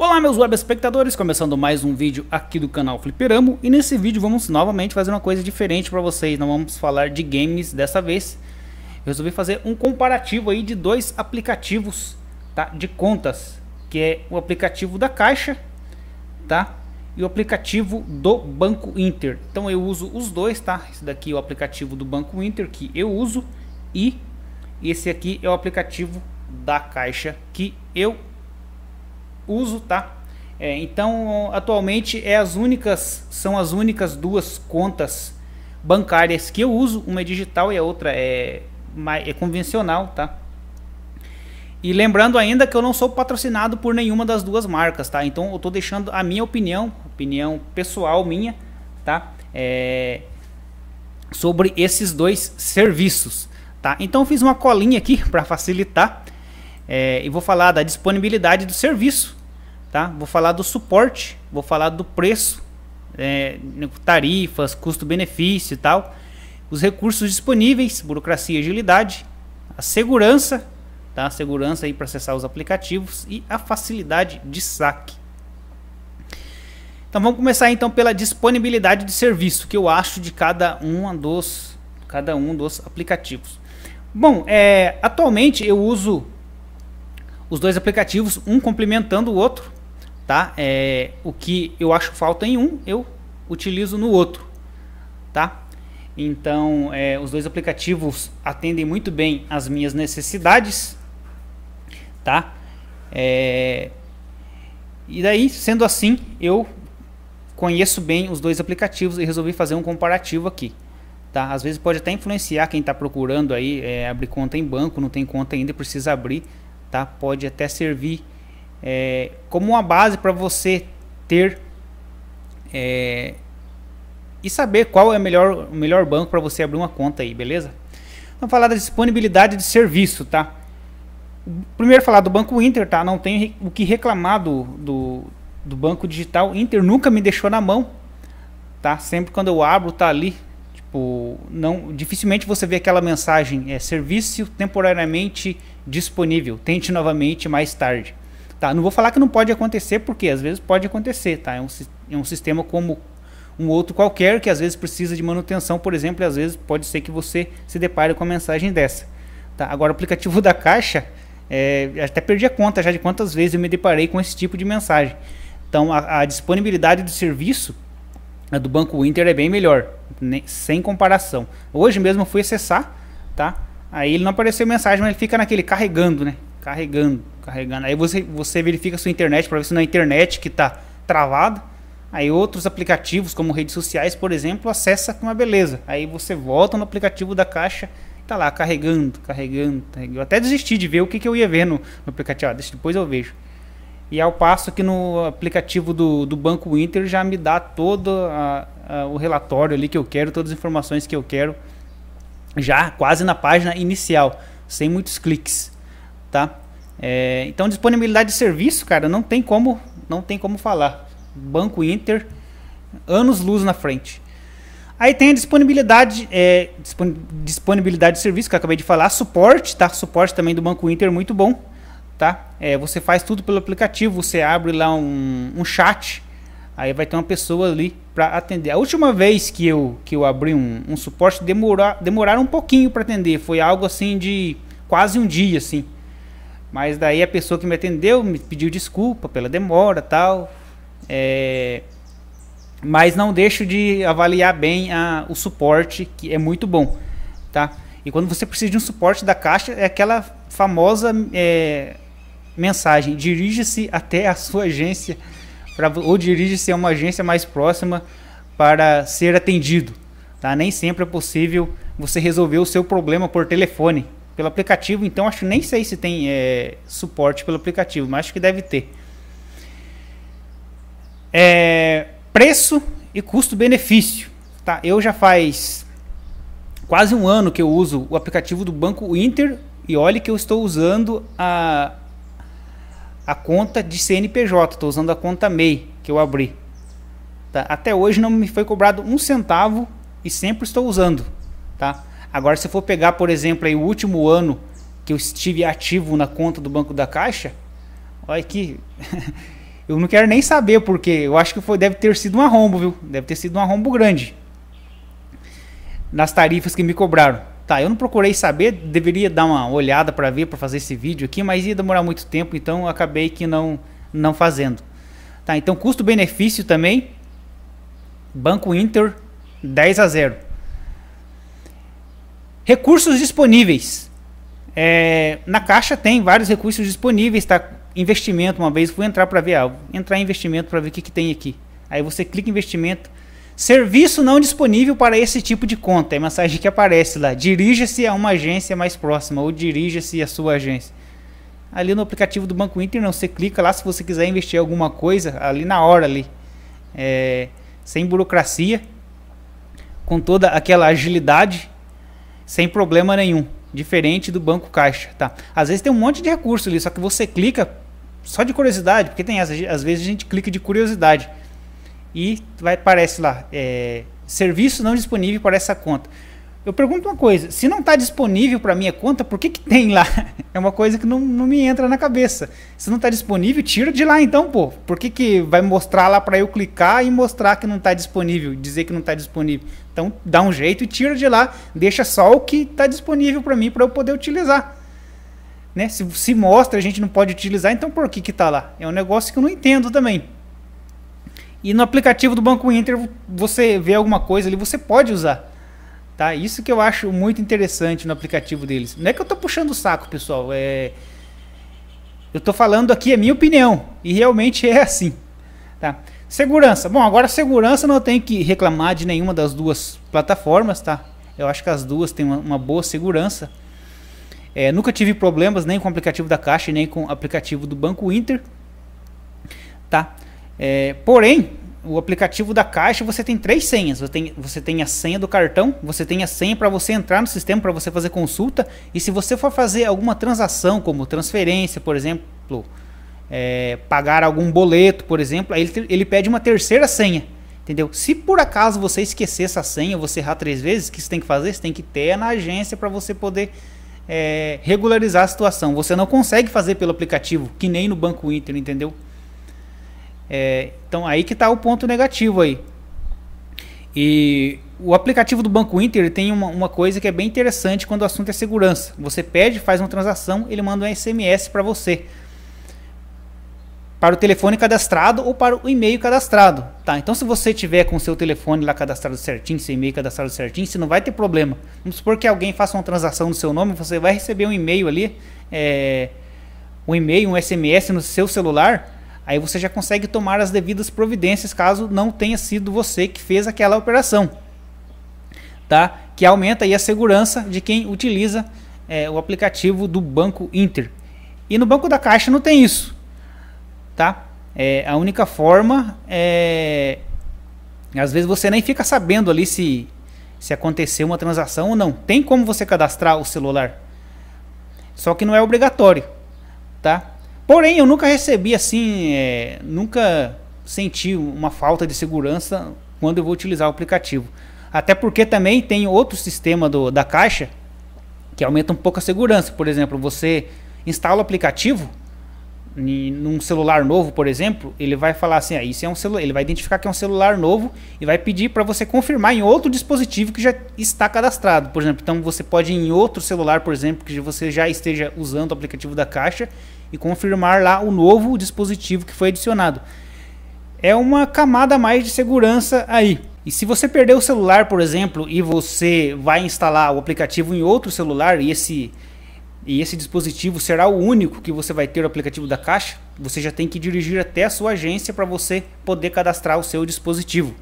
Olá meus web espectadores, começando mais um vídeo aqui do canal Fliperamo e nesse vídeo vamos novamente fazer uma coisa diferente para vocês, não vamos falar de games dessa vez. Eu resolvi fazer um comparativo aí de dois aplicativos, tá, de contas, que é o aplicativo da Caixa, tá? E o aplicativo do Banco Inter. Então eu uso os dois, tá? Esse daqui é o aplicativo do Banco Inter que eu uso e esse aqui é o aplicativo da Caixa que eu uso, tá? É, então, atualmente é as únicas, são as únicas duas contas bancárias que eu uso. Uma é digital e a outra é, é convencional, tá? E lembrando ainda que eu não sou patrocinado por nenhuma das duas marcas, tá? Então eu estou deixando a minha opinião, opinião pessoal minha, tá? É, sobre esses dois serviços, tá? Então fiz uma colinha aqui para facilitar é, e vou falar da disponibilidade do serviço, tá? Vou falar do suporte, vou falar do preço, é, tarifas, custo-benefício e tal, os recursos disponíveis, burocracia e agilidade, a segurança, tá? A segurança aí para acessar os aplicativos e a facilidade de saque. Então vamos começar então pela disponibilidade de serviço que eu acho de cada um dos cada um dos aplicativos. Bom, é, atualmente eu uso os dois aplicativos, um complementando o outro, tá? É, o que eu acho falta em um, eu utilizo no outro, tá? Então, é, os dois aplicativos atendem muito bem as minhas necessidades, tá? É, e daí, sendo assim, eu conheço bem os dois aplicativos e resolvi fazer um comparativo aqui. Tá? Às vezes pode até influenciar quem está procurando aí é, abrir conta em banco, não tem conta ainda, precisa abrir, tá? Pode até servir é, como uma base para você ter é, e saber qual é o melhor, o melhor banco para você abrir uma conta aí, beleza? Vamos falar da disponibilidade de serviço, tá? Primeiro falar do Banco Inter, tá? Não tenho o que reclamar do, do, do Banco Digital. Inter nunca me deixou na mão, tá? Sempre quando eu abro, tá ali. Tipo, não, dificilmente você vê aquela mensagem, é serviço temporariamente disponível. Tente novamente mais tarde. Tá? Não vou falar que não pode acontecer, porque às vezes pode acontecer. Tá? É, um, é um sistema como um outro qualquer que às vezes precisa de manutenção, por exemplo, e às vezes pode ser que você se depare com uma mensagem dessa. Tá? Agora, o aplicativo da Caixa, é, até perdi a conta já de quantas vezes eu me deparei com esse tipo de mensagem. Então, a, a disponibilidade do serviço a do Banco Inter é bem melhor, nem né? sem comparação. Hoje mesmo fui acessar, tá? Aí ele não apareceu mensagem, mas ele fica naquele carregando, né? carregando, carregando. Aí você, você verifica a sua internet para ver se na é internet que está travada. Aí outros aplicativos, como redes sociais, por exemplo, acessa com uma beleza. Aí você volta no aplicativo da caixa tá lá carregando, carregando, carregando. Eu até desisti de ver o que, que eu ia ver no, no aplicativo. Ah, deixa, depois eu vejo. E ao passo que no aplicativo do, do Banco Inter já me dá todo a, a, o relatório ali que eu quero, todas as informações que eu quero, já quase na página inicial, sem muitos cliques tá? É, então disponibilidade de serviço, cara, não tem como, não tem como falar. Banco Inter, anos luz na frente. Aí tem a disponibilidade, é, disponibilidade de serviço que eu acabei de falar, suporte, tá? Suporte também do Banco Inter, muito bom, tá? É, você faz tudo pelo aplicativo, você abre lá um, um chat, aí vai ter uma pessoa ali para atender. A última vez que eu, que eu abri um, um suporte, demorou, demoraram um pouquinho para atender, foi algo assim de quase um dia, assim. Mas daí a pessoa que me atendeu me pediu desculpa pela demora tal. É, mas não deixo de avaliar bem a, o suporte, que é muito bom. Tá? E quando você precisa de um suporte da caixa, é aquela famosa é, mensagem: dirija-se até a sua agência, pra, ou dirija-se a uma agência mais próxima para ser atendido. Tá? Nem sempre é possível você resolver o seu problema por telefone pelo aplicativo, então acho nem sei se tem é, suporte pelo aplicativo, mas acho que deve ter. É, preço e custo-benefício. Tá? Eu já faz quase um ano que eu uso o aplicativo do Banco Inter e olhe que eu estou usando a, a conta de CNPJ, estou usando a conta MEI que eu abri. Tá? Até hoje não me foi cobrado um centavo e sempre estou usando. Tá? Agora, se for pegar, por exemplo, aí, o último ano que eu estive ativo na conta do Banco da Caixa, olha que. eu não quero nem saber, porque eu acho que foi, deve ter sido um arrombo, viu? Deve ter sido um arrombo grande. Nas tarifas que me cobraram. Tá, eu não procurei saber, deveria dar uma olhada para ver, para fazer esse vídeo aqui, mas ia demorar muito tempo, então acabei que não, não fazendo. Tá, então custo-benefício também. Banco Inter 10 a 0. Recursos disponíveis. É, na caixa tem vários recursos disponíveis, tá? Investimento, uma vez fui entrar para ver, algo. Ah, entrar em investimento para ver o que, que tem aqui. Aí você clica em investimento. Serviço não disponível para esse tipo de conta. É a mensagem que aparece lá. Dirija-se a uma agência mais próxima ou dirija-se à sua agência. Ali no aplicativo do Banco Inter, não. Você clica lá se você quiser investir alguma coisa ali na hora ali. É, sem burocracia, com toda aquela agilidade sem problema nenhum. Diferente do banco caixa, tá? Às vezes tem um monte de recurso ali, só que você clica só de curiosidade, porque tem essa, às vezes a gente clica de curiosidade e vai aparece lá é, serviço não disponível para essa conta. Eu pergunto uma coisa: se não está disponível para minha conta, por que, que tem lá? É uma coisa que não, não me entra na cabeça. Se não está disponível, tira de lá então, pô. Por que, que vai mostrar lá para eu clicar e mostrar que não está disponível, dizer que não está disponível? Então dá um jeito e tira de lá, deixa só o que está disponível para mim para eu poder utilizar. Né? Se, se mostra a gente não pode utilizar, então por que que está lá? É um negócio que eu não entendo também. E no aplicativo do Banco Inter você vê alguma coisa ali, você pode usar Tá? Isso que eu acho muito interessante no aplicativo deles. Não é que eu estou puxando o saco, pessoal. É... Eu estou falando aqui a minha opinião. E realmente é assim. Tá? Segurança. Bom, agora segurança não tem que reclamar de nenhuma das duas plataformas, tá? Eu acho que as duas têm uma, uma boa segurança. É, nunca tive problemas nem com o aplicativo da Caixa nem com o aplicativo do Banco Inter, tá? É, porém, o aplicativo da Caixa, você tem três senhas. Você tem, você tem a senha do cartão, você tem a senha para você entrar no sistema, para você fazer consulta. E se você for fazer alguma transação, como transferência, por exemplo, é, pagar algum boleto, por exemplo, aí ele, ele pede uma terceira senha. Entendeu? Se por acaso você esquecer essa senha, você errar três vezes, o que você tem que fazer? Você tem que ter na agência para você poder é, regularizar a situação. Você não consegue fazer pelo aplicativo, que nem no Banco Inter, entendeu? É, então aí que está o ponto negativo aí. E o aplicativo do Banco Inter tem uma, uma, coisa que é bem interessante quando o assunto é segurança. Você pede, faz uma transação, ele manda um SMS para você. Para o telefone cadastrado ou para o e-mail cadastrado. Tá, então se você tiver com o seu telefone lá cadastrado certinho, seu e-mail cadastrado certinho, você não vai ter problema. Vamos supor que alguém faça uma transação no seu nome, você vai receber um e-mail ali, é, um e-mail, um SMS no seu celular, Aí você já consegue tomar as devidas providências caso não tenha sido você que fez aquela operação, tá? Que aumenta aí a segurança de quem utiliza é, o aplicativo do Banco Inter. E no Banco da Caixa não tem isso, tá? É, a única forma é às vezes você nem fica sabendo ali se, se aconteceu uma transação ou não. Tem como você cadastrar o celular. Só que não é obrigatório, tá? Porém, eu nunca recebi assim, é, nunca senti uma falta de segurança quando eu vou utilizar o aplicativo. Até porque também tem outro sistema do, da caixa que aumenta um pouco a segurança. Por exemplo, você instala o aplicativo em, num celular novo, por exemplo, ele vai falar assim, ah, isso é um celular, ele vai identificar que é um celular novo e vai pedir para você confirmar em outro dispositivo que já está cadastrado, por exemplo. Então você pode ir em outro celular, por exemplo, que você já esteja usando o aplicativo da Caixa e confirmar lá o novo dispositivo que foi adicionado. É uma camada a mais de segurança aí. E se você perder o celular, por exemplo, e você vai instalar o aplicativo em outro celular e esse e esse dispositivo será o único que você vai ter o aplicativo da Caixa, você já tem que dirigir até a sua agência para você poder cadastrar o seu dispositivo,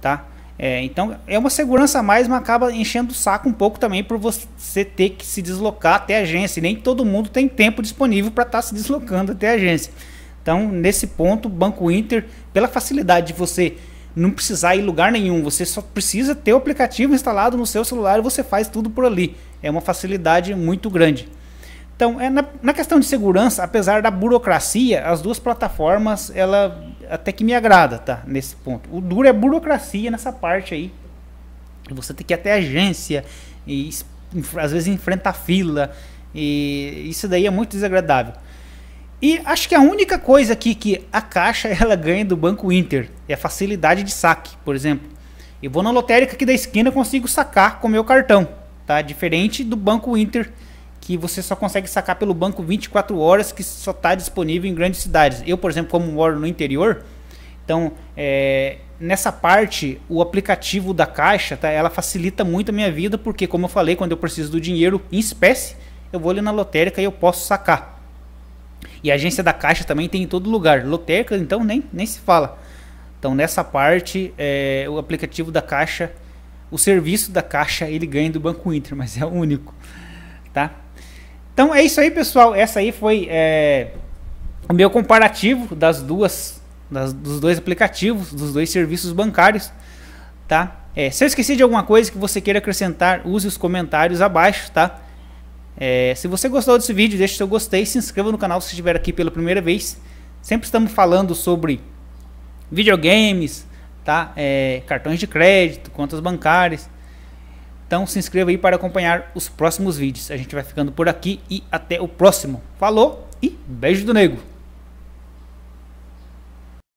tá? É, então é uma segurança a mais, mas acaba enchendo o saco um pouco também por você ter que se deslocar até a agência. nem todo mundo tem tempo disponível para estar tá se deslocando até a agência. Então, nesse ponto, Banco Inter, pela facilidade de você não precisar ir lugar nenhum, você só precisa ter o aplicativo instalado no seu celular e você faz tudo por ali. É uma facilidade muito grande. Então, é na, na questão de segurança, apesar da burocracia, as duas plataformas ela até que me agrada, tá? Nesse ponto. O duro é burocracia nessa parte aí. Você tem que ir até agência e às vezes enfrenta fila e isso daí é muito desagradável. E acho que a única coisa aqui que a Caixa ela ganha do Banco Inter é a facilidade de saque, por exemplo. Eu vou na lotérica aqui da esquina consigo sacar com meu cartão, tá? Diferente do Banco Inter que você só consegue sacar pelo banco 24 horas, que só está disponível em grandes cidades. Eu, por exemplo, como moro no interior, então é, nessa parte o aplicativo da Caixa, tá, ela facilita muito a minha vida, porque como eu falei, quando eu preciso do dinheiro em espécie, eu vou ali na lotérica e eu posso sacar. E a agência da Caixa também tem em todo lugar. Lotérica, então, nem, nem se fala. Então, nessa parte, é, o aplicativo da Caixa, o serviço da Caixa, ele ganha do Banco Inter, mas é o único, tá? Então é isso aí, pessoal. Essa aí foi é, o meu comparativo das duas, das, dos dois aplicativos, dos dois serviços bancários, tá? É, se eu esqueci de alguma coisa que você queira acrescentar, use os comentários abaixo, tá? É, se você gostou desse vídeo, deixe seu gostei, se inscreva no canal se estiver aqui pela primeira vez. Sempre estamos falando sobre videogames, tá? É, cartões de crédito, contas bancárias. Então se inscreva aí para acompanhar os próximos vídeos. A gente vai ficando por aqui e até o próximo. Falou e beijo do nego!